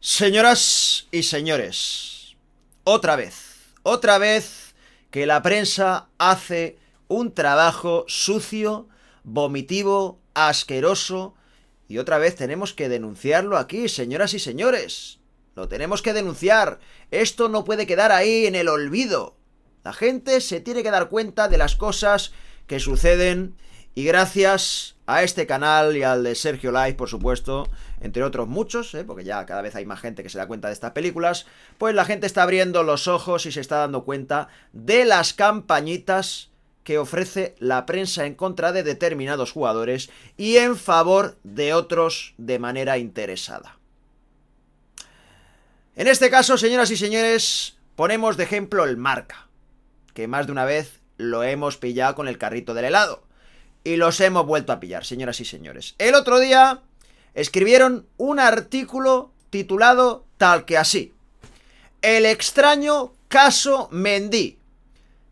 Señoras y señores, otra vez, otra vez que la prensa hace un trabajo sucio, vomitivo, asqueroso, y otra vez tenemos que denunciarlo aquí, señoras y señores. Lo tenemos que denunciar. Esto no puede quedar ahí en el olvido. La gente se tiene que dar cuenta de las cosas que suceden y gracias a este canal y al de Sergio Live, por supuesto, entre otros muchos, ¿eh? porque ya cada vez hay más gente que se da cuenta de estas películas, pues la gente está abriendo los ojos y se está dando cuenta de las campañitas que ofrece la prensa en contra de determinados jugadores y en favor de otros de manera interesada. En este caso, señoras y señores, ponemos de ejemplo el marca, que más de una vez lo hemos pillado con el carrito del helado y los hemos vuelto a pillar, señoras y señores. El otro día escribieron un artículo titulado tal que así. El extraño caso Mendy.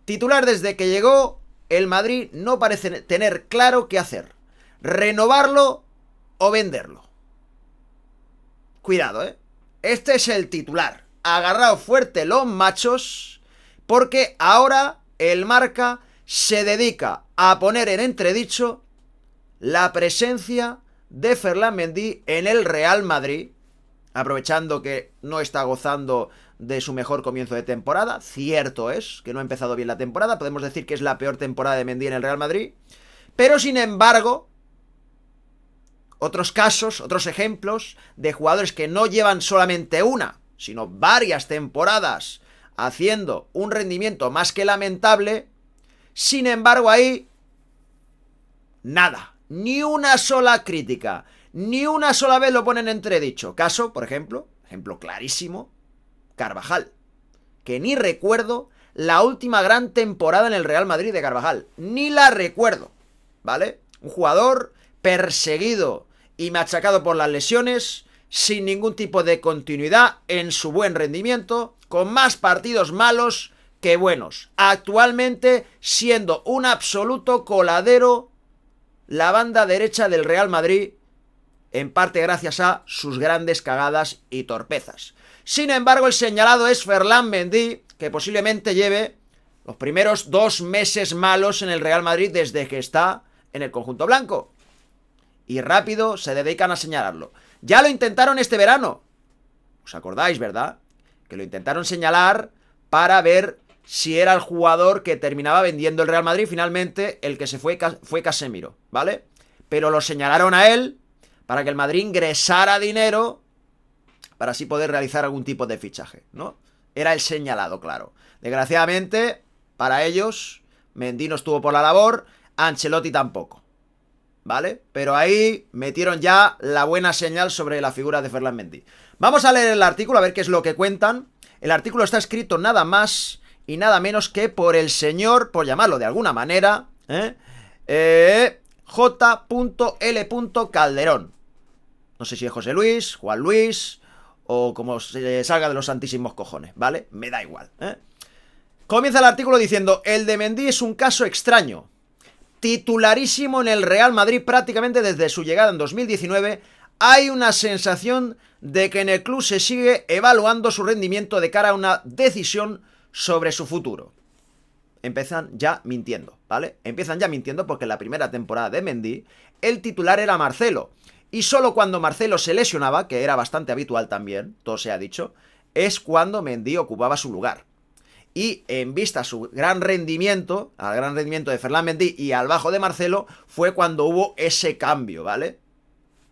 Titular desde que llegó, el Madrid no parece tener claro qué hacer. Renovarlo o venderlo. Cuidado, ¿eh? Este es el titular. Agarrado fuerte los machos, porque ahora el marca se dedica a poner en entredicho la presencia de Ferland Mendy en el Real Madrid, aprovechando que no está gozando de su mejor comienzo de temporada. Cierto es que no ha empezado bien la temporada, podemos decir que es la peor temporada de Mendy en el Real Madrid. Pero sin embargo, otros casos, otros ejemplos de jugadores que no llevan solamente una, sino varias temporadas haciendo un rendimiento más que lamentable, sin embargo, ahí nada, ni una sola crítica, ni una sola vez lo ponen entredicho. Caso, por ejemplo, ejemplo clarísimo, Carvajal, que ni recuerdo la última gran temporada en el Real Madrid de Carvajal, ni la recuerdo, ¿vale? Un jugador perseguido y machacado por las lesiones, sin ningún tipo de continuidad en su buen rendimiento, con más partidos malos que buenos. Actualmente siendo un absoluto coladero la banda derecha del Real Madrid, en parte gracias a sus grandes cagadas y torpezas. Sin embargo, el señalado es Ferland Mendy, que posiblemente lleve los primeros dos meses malos en el Real Madrid desde que está en el conjunto blanco. Y rápido se dedican a señalarlo. Ya lo intentaron este verano. ¿Os acordáis, verdad? Que lo intentaron señalar para ver si era el jugador que terminaba vendiendo el Real Madrid. Finalmente, el que se fue fue Casemiro, ¿vale? Pero lo señalaron a él para que el Madrid ingresara dinero para así poder realizar algún tipo de fichaje, ¿no? Era el señalado, claro. Desgraciadamente, para ellos, Mendy no estuvo por la labor, Ancelotti tampoco, ¿vale? Pero ahí metieron ya la buena señal sobre la figura de Ferland Mendy. Vamos a leer el artículo, a ver qué es lo que cuentan. El artículo está escrito nada más y nada menos que por el señor, por llamarlo de alguna manera, ¿eh? Eh, J.L. Calderón. No sé si es José Luis, Juan Luis o como se salga de los santísimos cojones, ¿vale? Me da igual. ¿eh? Comienza el artículo diciendo, el de Mendy es un caso extraño. Titularísimo en el Real Madrid prácticamente desde su llegada en 2019, hay una sensación de que en el club se sigue evaluando su rendimiento de cara a una decisión sobre su futuro. Empiezan ya mintiendo, ¿vale? Empiezan ya mintiendo porque en la primera temporada de Mendy el titular era Marcelo. Y solo cuando Marcelo se lesionaba, que era bastante habitual también, todo se ha dicho, es cuando Mendy ocupaba su lugar. Y en vista a su gran rendimiento, al gran rendimiento de Fernández Mendy y al bajo de Marcelo, fue cuando hubo ese cambio, ¿vale?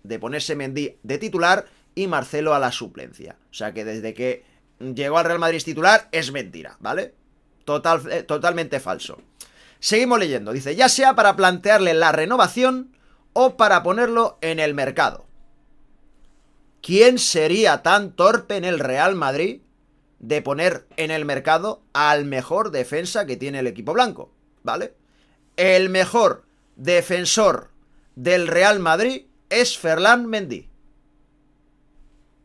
De ponerse Mendy de titular y Marcelo a la suplencia. O sea que desde que llegó al Real Madrid titular, es mentira, ¿vale? Eh, totalmente falso. Seguimos leyendo, dice, ya sea para plantearle la renovación o para ponerlo en el mercado. ¿Quién sería tan torpe en el Real Madrid de poner en el mercado al mejor defensa que tiene el equipo blanco? ¿Vale? El mejor defensor del Real Madrid es Ferland Mendy.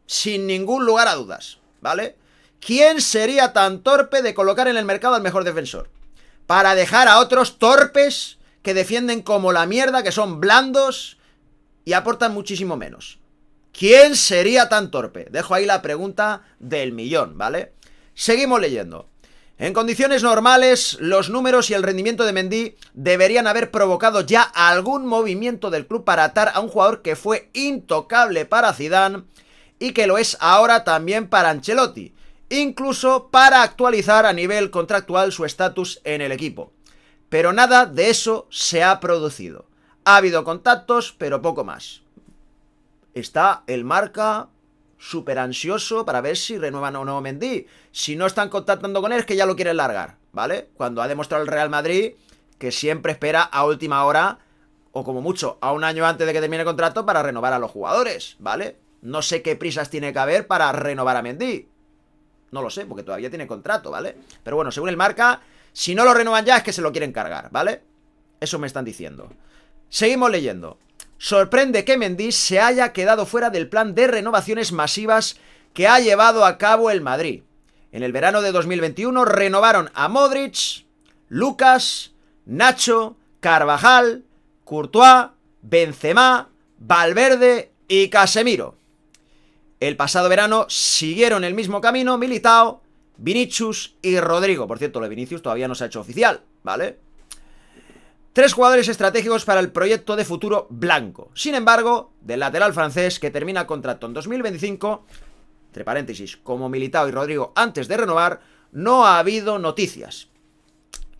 Sin ningún lugar a dudas. ¿vale? ¿Quién sería tan torpe de colocar en el mercado al mejor defensor? Para dejar a otros torpes que defienden como la mierda, que son blandos y aportan muchísimo menos. ¿Quién sería tan torpe? Dejo ahí la pregunta del millón, ¿vale? Seguimos leyendo. En condiciones normales, los números y el rendimiento de Mendy deberían haber provocado ya algún movimiento del club para atar a un jugador que fue intocable para Zidane y que lo es ahora también para Ancelotti, incluso para actualizar a nivel contractual su estatus en el equipo. Pero nada de eso se ha producido. Ha habido contactos, pero poco más. Está el marca súper ansioso para ver si renuevan o no Mendy. Si no están contactando con él es que ya lo quieren largar, ¿vale? Cuando ha demostrado el Real Madrid que siempre espera a última hora o como mucho a un año antes de que termine el contrato para renovar a los jugadores, ¿vale? No sé qué prisas tiene que haber para renovar a Mendy. No lo sé, porque todavía tiene contrato, ¿vale? Pero bueno, según el marca, si no lo renovan ya es que se lo quieren cargar, ¿vale? Eso me están diciendo. Seguimos leyendo. Sorprende que Mendy se haya quedado fuera del plan de renovaciones masivas que ha llevado a cabo el Madrid. En el verano de 2021 renovaron a Modric, Lucas, Nacho, Carvajal, Courtois, Benzema, Valverde y Casemiro. El pasado verano siguieron el mismo camino Militao, Vinicius y Rodrigo. Por cierto, lo de Vinicius todavía no se ha hecho oficial, ¿vale? Tres jugadores estratégicos para el proyecto de futuro blanco. Sin embargo, del lateral francés que termina contrato en 2025, entre paréntesis, como Militao y Rodrigo antes de renovar, no ha habido noticias.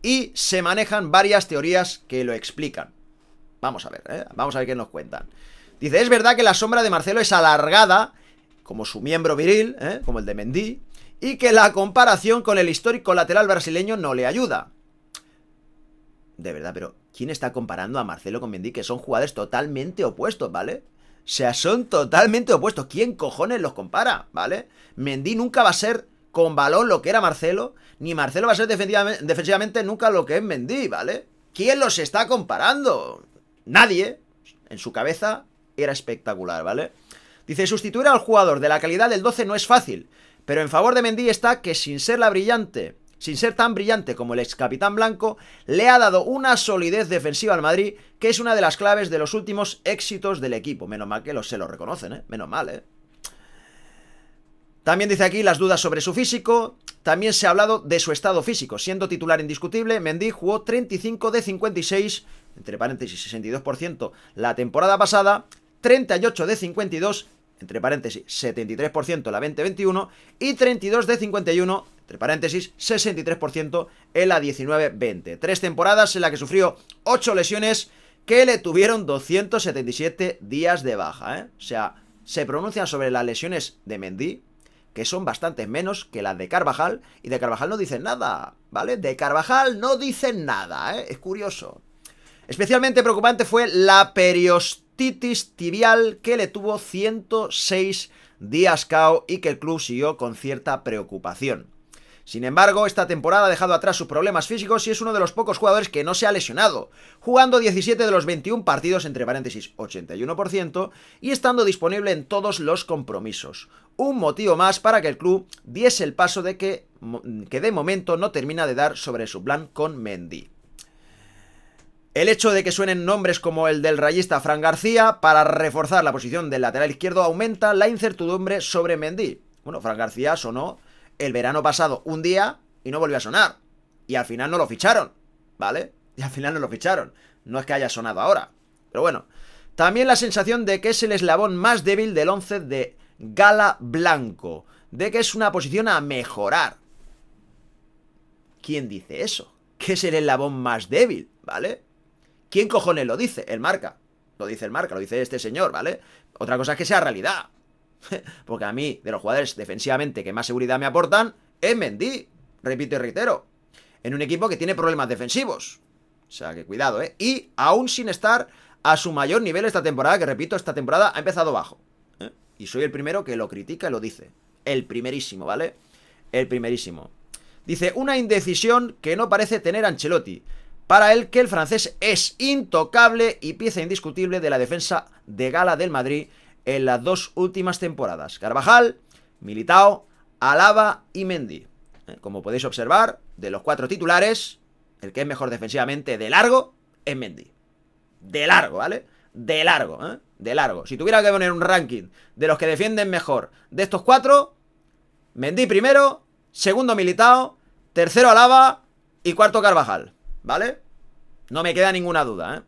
Y se manejan varias teorías que lo explican. Vamos a ver, ¿eh? vamos a ver qué nos cuentan. Dice, es verdad que la sombra de Marcelo es alargada como su miembro viril, ¿eh? como el de Mendy, y que la comparación con el histórico lateral brasileño no le ayuda. De verdad, pero ¿quién está comparando a Marcelo con Mendy? Que son jugadores totalmente opuestos, ¿vale? O sea, son totalmente opuestos. ¿Quién cojones los compara, ¿vale? Mendy nunca va a ser con balón lo que era Marcelo, ni Marcelo va a ser defensivamente nunca lo que es Mendy, ¿vale? ¿Quién los está comparando? Nadie. En su cabeza era espectacular, ¿vale? Dice, sustituir al jugador de la calidad del 12 no es fácil, pero en favor de Mendy está que sin ser la brillante, sin ser tan brillante como el ex capitán blanco, le ha dado una solidez defensiva al Madrid que es una de las claves de los últimos éxitos del equipo. Menos mal que los, se lo reconocen, ¿eh? Menos mal, ¿eh? También dice aquí las dudas sobre su físico. También se ha hablado de su estado físico. Siendo titular indiscutible, Mendy jugó 35 de 56, entre paréntesis 62% la temporada pasada, 38 de 52 entre paréntesis, 73% la 2021 y 32 de 51, entre paréntesis, 63% en la 19-20. Tres temporadas en las que sufrió 8 lesiones que le tuvieron 277 días de baja. ¿eh? O sea, se pronuncian sobre las lesiones de Mendy, que son bastantes menos que las de Carvajal, y de Carvajal no dicen nada, ¿vale? De Carvajal no dicen nada, ¿eh? Es curioso. Especialmente preocupante fue la periostía titis tibial que le tuvo 106 días cao y que el club siguió con cierta preocupación. Sin embargo, esta temporada ha dejado atrás sus problemas físicos y es uno de los pocos jugadores que no se ha lesionado, jugando 17 de los 21 partidos entre paréntesis 81% y estando disponible en todos los compromisos. Un motivo más para que el club diese el paso de que de momento no termina de dar sobre su plan con Mendy. El hecho de que suenen nombres como el del rayista Fran García para reforzar la posición del lateral izquierdo aumenta la incertidumbre sobre Mendy. Bueno, Fran García sonó el verano pasado un día y no volvió a sonar. Y al final no lo ficharon, ¿vale? Y al final no lo ficharon. No es que haya sonado ahora. Pero bueno. También la sensación de que es el eslabón más débil del 11 de Gala Blanco. De que es una posición a mejorar. ¿Quién dice eso? Que es el eslabón más débil, ¿vale? ¿Quién cojones lo dice? El marca. Lo dice el marca, lo dice este señor, ¿vale? Otra cosa es que sea realidad. Porque a mí, de los jugadores defensivamente que más seguridad me aportan, es Mendy. Repito y reitero. En un equipo que tiene problemas defensivos. O sea, que cuidado, ¿eh? Y aún sin estar a su mayor nivel esta temporada, que repito, esta temporada ha empezado bajo. ¿eh? Y soy el primero que lo critica y lo dice. El primerísimo, ¿vale? El primerísimo. Dice, una indecisión que no parece tener Ancelotti para él, que el francés es intocable y pieza indiscutible de la defensa de gala del Madrid en las dos últimas temporadas. Carvajal, Militao, Alaba y Mendy. Eh, como podéis observar, de los cuatro titulares, el que es mejor defensivamente de largo es Mendy. De largo, ¿vale? De largo, ¿eh? De largo. Si tuviera que poner un ranking de los que defienden mejor de estos cuatro, Mendy primero, segundo Militao, tercero Alaba y cuarto Carvajal. ¿vale? No me queda ninguna duda, ¿eh?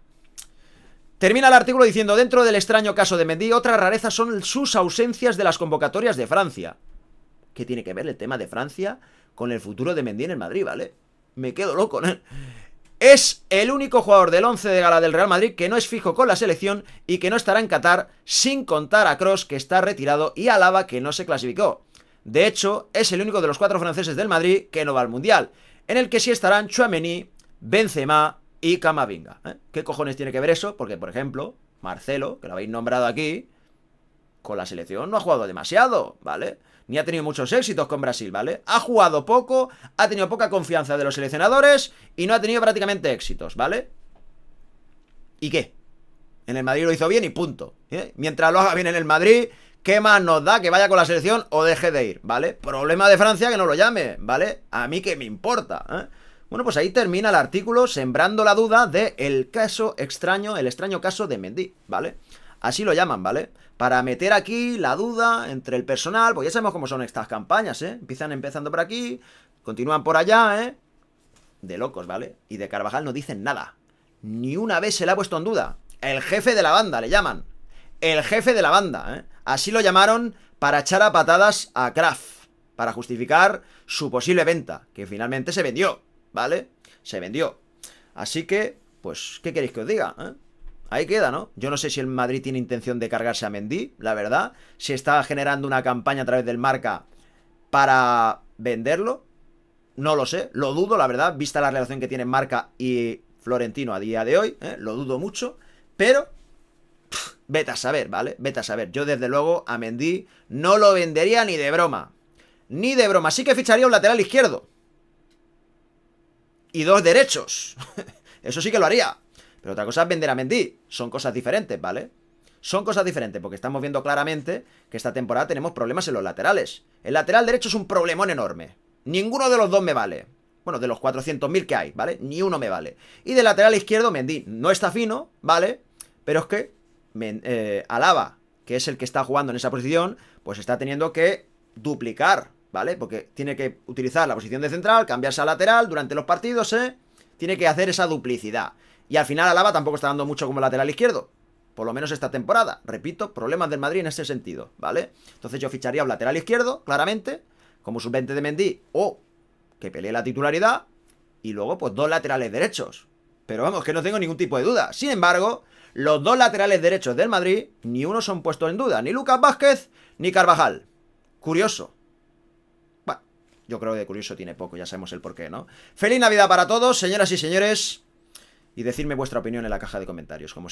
Termina el artículo diciendo, dentro del extraño caso de Mendy, otra rareza son sus ausencias de las convocatorias de Francia. ¿Qué tiene que ver el tema de Francia con el futuro de Mendy en el Madrid, ¿vale? Me quedo loco, ¿eh? Es el único jugador del 11 de gala del Real Madrid que no es fijo con la selección y que no estará en Qatar, sin contar a Cross que está retirado y a Lava que no se clasificó. De hecho, es el único de los cuatro franceses del Madrid que no va al Mundial, en el que sí estarán Chouameni, Benzema y Camavinga. ¿eh? ¿Qué cojones tiene que ver eso? Porque, por ejemplo, Marcelo, que lo habéis nombrado aquí, con la selección no ha jugado demasiado, ¿vale? Ni ha tenido muchos éxitos con Brasil, ¿vale? Ha jugado poco, ha tenido poca confianza de los seleccionadores y no ha tenido prácticamente éxitos, ¿vale? ¿Y qué? En el Madrid lo hizo bien y punto. ¿eh? Mientras lo haga bien en el Madrid, ¿qué más nos da que vaya con la selección o deje de ir, ¿vale? Problema de Francia que no lo llame, ¿vale? A mí que me importa, ¿eh? Bueno, pues ahí termina el artículo sembrando la duda de el caso extraño, el extraño caso de Mendy, ¿vale? Así lo llaman, ¿vale? Para meter aquí la duda entre el personal, pues ya sabemos cómo son estas campañas, ¿eh? Empiezan empezando por aquí, continúan por allá, ¿eh? De locos, ¿vale? Y de Carvajal no dicen nada. Ni una vez se le ha puesto en duda. El jefe de la banda, le llaman. El jefe de la banda, ¿eh? Así lo llamaron para echar a patadas a Kraft, para justificar su posible venta, que finalmente se vendió. ¿vale? Se vendió. Así que, pues, ¿qué queréis que os diga? Eh? Ahí queda, ¿no? Yo no sé si el Madrid tiene intención de cargarse a Mendy, la verdad. Si está generando una campaña a través del marca para venderlo, no lo sé. Lo dudo, la verdad, vista la relación que tienen marca y Florentino a día de hoy. ¿eh? Lo dudo mucho. Pero, vete a saber, ¿vale? Vete a saber. Yo, desde luego, a Mendy no lo vendería ni de broma. Ni de broma. Sí que ficharía un lateral izquierdo y dos derechos. Eso sí que lo haría. Pero otra cosa es vender a Mendy. Son cosas diferentes, ¿vale? Son cosas diferentes porque estamos viendo claramente que esta temporada tenemos problemas en los laterales. El lateral derecho es un problemón enorme. Ninguno de los dos me vale. Bueno, de los 400.000 que hay, ¿vale? Ni uno me vale. Y del lateral izquierdo, Mendy no está fino, ¿vale? Pero es que eh, Alaba, que es el que está jugando en esa posición, pues está teniendo que duplicar ¿vale? Porque tiene que utilizar la posición de central, cambiarse a lateral durante los partidos, ¿eh? Tiene que hacer esa duplicidad. Y al final Alaba tampoco está dando mucho como lateral izquierdo. Por lo menos esta temporada. Repito, problemas del Madrid en ese sentido, ¿vale? Entonces yo ficharía un lateral izquierdo, claramente, como suplente de Mendy o que pelee la titularidad. Y luego, pues, dos laterales derechos. Pero vamos, que no tengo ningún tipo de duda. Sin embargo, los dos laterales derechos del Madrid, ni uno son puestos en duda. Ni Lucas Vázquez, ni Carvajal. Curioso. Yo creo que de curioso tiene poco, ya sabemos el por qué, ¿no? Feliz Navidad para todos, señoras y señores. Y decirme vuestra opinión en la caja de comentarios, como